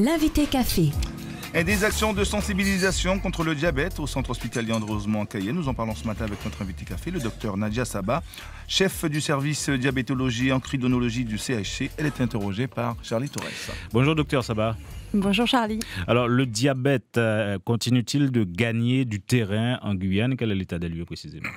l'invité café. Et des actions de sensibilisation contre le diabète au centre hospitalier de rosemont Cayenne. Nous en parlons ce matin avec notre invité café, le docteur Nadia Sabah, chef du service diabétologie et cridonologie du CHC. Elle est interrogée par Charlie Torres. Bonjour docteur Sabah. Bonjour Charlie. Alors le diabète euh, continue-t-il de gagner du terrain en Guyane Quel est l'état des lieux précisément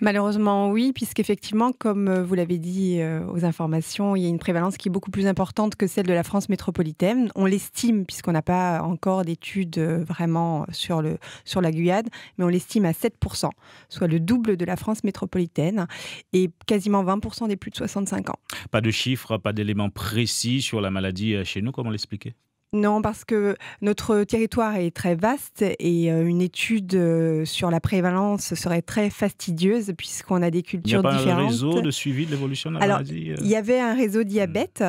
Malheureusement oui, puisqu'effectivement, comme euh, vous l'avez dit euh, aux informations, il y a une prévalence qui est beaucoup plus importante que celle de la France métropolitaine. On l'estime puisqu'on n'a pas encore des étude euh, vraiment euh, sur, le, sur la Guyane, mais on l'estime à 7%, soit le double de la France métropolitaine et quasiment 20% des plus de 65 ans. Pas de chiffres, pas d'éléments précis sur la maladie euh, chez nous, comment l'expliquer non, parce que notre territoire est très vaste et euh, une étude euh, sur la prévalence serait très fastidieuse puisqu'on a des cultures différentes. il y a pas Un réseau de suivi de l'évolution de la euh? Il y avait un réseau hmm. diabète.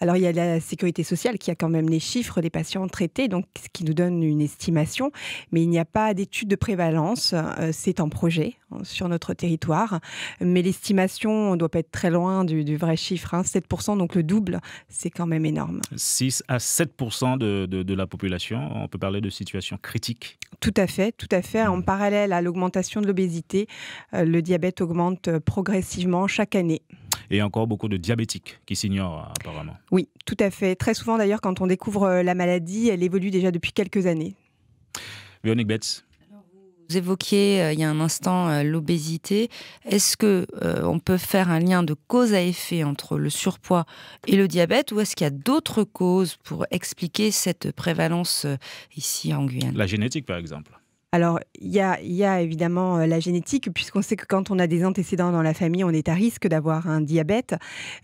Alors il y a la sécurité sociale qui a quand même les chiffres des patients traités, donc ce qui nous donne une estimation, mais il n'y a pas d'étude de prévalence. C'est en projet hein, sur notre territoire, mais l'estimation ne doit pas être très loin du, vrai chiffre. Hein. 7%, donc le double, c'est quand même énorme. 6 à 7% de, de, la population. On peut parler de situation critique. Tout à fait, tout à fait. En mm. parallèle à l'augmentation de l'obésité, euh, le diabète augmente euh, progressivement chaque année. Et encore beaucoup de diabétiques qui s'ignorent apparemment. Oui, tout à fait. Très souvent d'ailleurs, quand on découvre euh, la maladie, elle évolue déjà depuis quelques années. Véronique Betz, vous évoquiez euh, il y a un instant euh, l'obésité. Est-ce que euh, on peut faire un lien de cause à effet entre le surpoids et le diabète ou est-ce qu'il y a d'autres causes pour expliquer cette prévalence ici en Guyane La génétique par exemple. Alors, il y, a, évidemment la génétique, puisqu'on sait que quand on a des antécédents dans la famille, on est à risque d'avoir un diabète.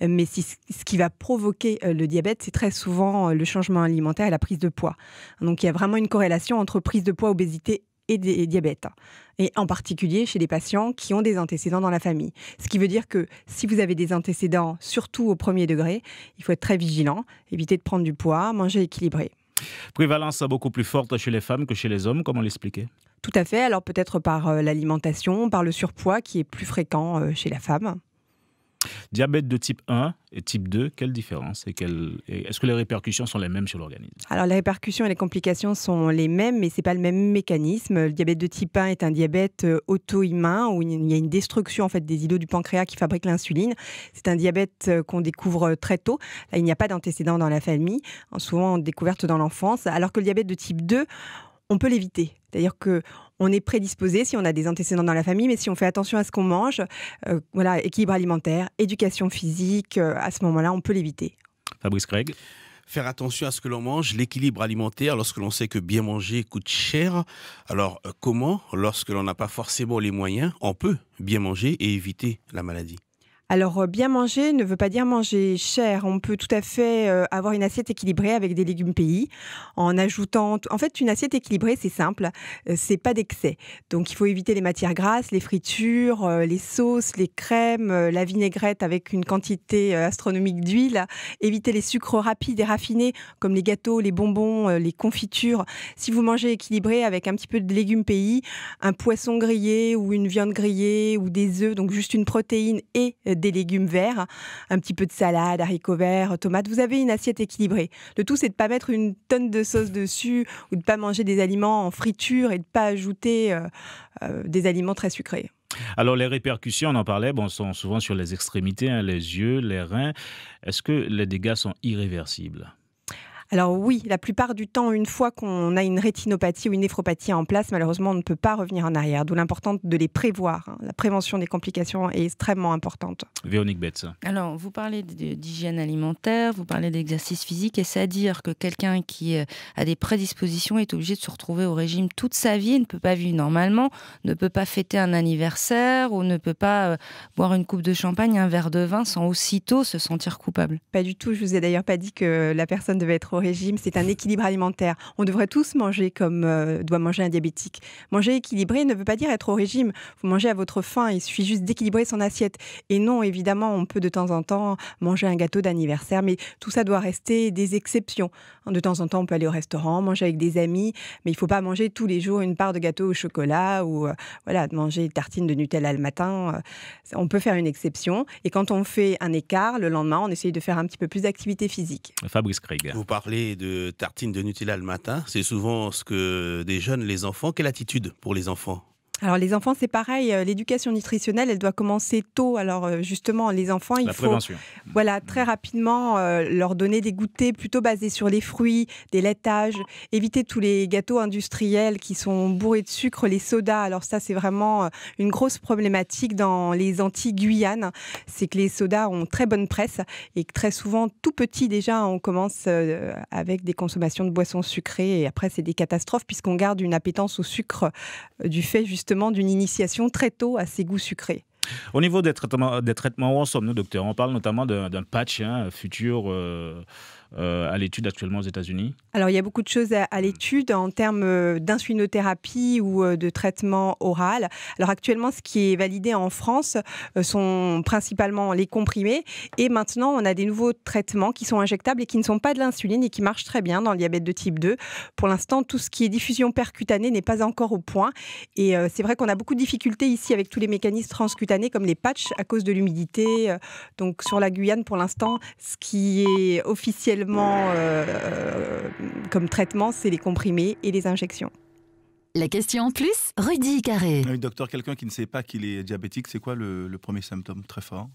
Mais ce qui va provoquer le diabète, c'est très souvent le changement alimentaire et la prise de poids. Donc, il y a vraiment une corrélation entre prise de poids, obésité et des diabètes, hein. et en particulier chez les patients qui ont des antécédents dans la famille. Ce qui veut dire que si vous avez des antécédents, surtout au premier degré, il faut être très vigilant, éviter de prendre du poids, manger équilibré. Prévalence beaucoup plus forte chez les femmes que chez les hommes, comme on l'expliquait. Tout à fait, alors peut-être par euh, l'alimentation, par le surpoids qui est plus fréquent euh, chez la femme. Diabète de type 1 et type 2, quelle différence et, quelles Est-ce que les répercussions sont les mêmes sur l'organisme Alors les répercussions et les complications sont les mêmes, mais ce n'est pas le même mécanisme. Le diabète de type 1 est un diabète euh, auto-immun où il y a une destruction en fait, des îlots du pancréas qui fabriquent l'insuline. C'est un diabète euh, qu'on découvre euh, très tôt. il n'y a pas d'antécédent dans la famille, hein, souvent découverte dans l'enfance, alors que le diabète de type 2, on peut l'éviter. C'est-à-dire que on est prédisposé si on a des antécédents dans la famille, mais si on fait attention à ce qu'on mange, euh, voilà, équilibre alimentaire, éducation physique, euh, à ce moment-là, on peut l'éviter. Fabrice Craig faire attention à ce que l'on mange, l'équilibre alimentaire, lorsque l'on sait que bien manger coûte cher. Alors euh, comment, lorsque l'on n'a pas forcément les moyens, on peut bien manger et éviter la maladie alors, euh, bien manger ne veut pas dire manger cher. On peut tout à fait euh, avoir une assiette équilibrée avec des légumes pays en ajoutant. En fait, une assiette équilibrée, c'est simple, euh, c'est pas d'excès. Donc, il faut éviter les matières grasses, les fritures, les sauces, les crèmes, la vinaigrette avec une quantité astronomique d'huile. Éviter les sucres rapides et raffinés comme les gâteaux, les bonbons, les confitures. Si vous mangez équilibré avec un petit peu de légumes pays, un poisson grillé ou une viande grillée ou des œufs, donc juste une protéine et des légumes verts, un petit peu de salade, haricots verts, tomates. Vous avez une assiette équilibrée. Le tout, c'est de ne pas mettre une tonne de sauce dessus ou de ne pas manger des aliments en friture et de ne pas ajouter euh, euh, des aliments très sucrés. Alors les répercussions, on en parlait, bon, sont souvent sur les extrémités, hein, les yeux, les reins. Est-ce que les dégâts sont irréversibles alors oui, la plupart du temps, une fois qu'on a une rétinopathie ou une néphropathie en place, malheureusement, on ne peut pas revenir en arrière. D'où l'importance de les prévoir. Hein. La prévention des complications est extrêmement importante. Véronique Betz. Alors, vous parlez d'hygiène alimentaire, vous parlez d'exercice physique, et c'est à dire que quelqu'un qui euh, a des prédispositions est obligé de se retrouver au régime toute sa vie, ne peut pas vivre normalement, ne peut pas fêter un anniversaire ou ne peut pas euh, boire une coupe de champagne, un verre de vin sans aussitôt se sentir coupable. Pas du tout. Je vous ai d'ailleurs pas dit que la personne devait être au régime, c'est un équilibre alimentaire. On devrait tous manger comme euh, doit manger un diabétique. Manger équilibré ne veut pas dire être au régime. Vous mangez à votre faim, il suffit juste d'équilibrer son assiette. Et non, évidemment, on peut de temps en temps manger un gâteau d'anniversaire, mais tout ça doit rester des exceptions. De temps en temps, on peut aller au restaurant, manger avec des amis, mais il ne faut pas manger tous les jours une part de gâteau au chocolat ou euh, voilà, manger une tartine de Nutella le matin. Euh, on peut faire une exception. Et quand on fait un écart, le lendemain, on essaye de faire un petit peu plus d'activité physique. Fabrice Krieg. Vous parlez de tartines de Nutella le matin. C'est souvent ce que des jeunes, les enfants. Quelle attitude pour les enfants alors les enfants, c'est pareil. Euh, l'éducation nutritionnelle, elle doit commencer tôt. Alors euh, justement, les enfants, il faut voilà mm. très rapidement euh, leur donner des goûters plutôt basés sur les fruits, des laitages, éviter tous les gâteaux industriels qui sont bourrés de sucre, les sodas. Alors ça, c'est vraiment une grosse problématique dans les Antilles-Guyane. C'est que les sodas ont très bonne presse et que très souvent, tout petit déjà, on commence avec des consommations de boissons sucrées et après, c'est des catastrophes puisqu'on garde une appétence au sucre du fait justement d'une initiation très tôt à ces goûts sucrés. Au niveau des traitements, des traitements où en sommes-nous, docteur On parle notamment d'un patch hein, futur euh, euh, à l'étude actuellement aux États-Unis Alors, il y a beaucoup de choses à, à hmm. l'étude en termes euh, d'insulinothérapie ou euh, de traitement oral. Alors, actuellement, ce qui est validé en France sont principalement les comprimés. Et maintenant, on a des nouveaux traitements qui sont injectables et qui ne sont pas de l'insuline et qui marchent très bien dans le diabète de type 2. Pour l'instant, tout ce qui est diffusion percutanée n'est pas encore au point. Et c'est vrai qu'on a beaucoup de difficultés ici avec tous les mécanismes transcutanés comme les patchs à cause de l'humidité. Donc, sur la Guyane, pour l'instant, ce qui est officiel euh, euh, comme traitement, c'est les comprimés et les injections. La question en plus, Rudy Carré. Ah un docteur, quelqu'un qui ne sait pas qu'il est diabétique, c'est quoi le, premier symptôme très fort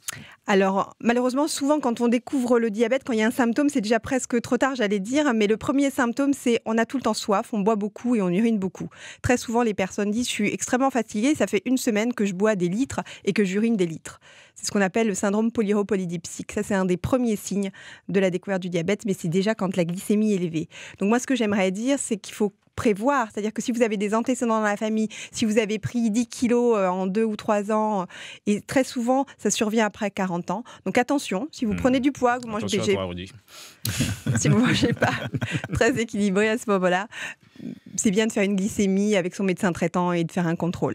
Alors, malheureusement, souvent quand on découvre le diabète, quand il y a un symptôme, c'est déjà presque trop tard, j'allais dire. Mais le premier symptôme, c'est on a tout le temps soif, on boit beaucoup et on urine beaucoup. Très souvent, les personnes disent Je suis extrêmement fatiguée, ça fait une semaine que je bois des litres et que j'urine des litres. C'est ce qu'on appelle le syndrome polyropolydipsique. Ça, c'est un des premiers signes de la découverte du diabète, mais c'est déjà quand la glycémie est élevée. Donc, moi, ce que j'aimerais dire, c'est qu'il faut prévoir. C'est-à-dire que si vous avez des antécédents dans la famille, si vous avez pris 10 kilos euh, en 2 ou 3 ans, euh, et très souvent, ça survient après 40 ans. Donc attention, si vous hmm. prenez du poids, vous mangez si vous mangez pas très équilibré à ce moment-là, c'est bien de faire une glycémie avec son médecin traitant et de faire un contrôle.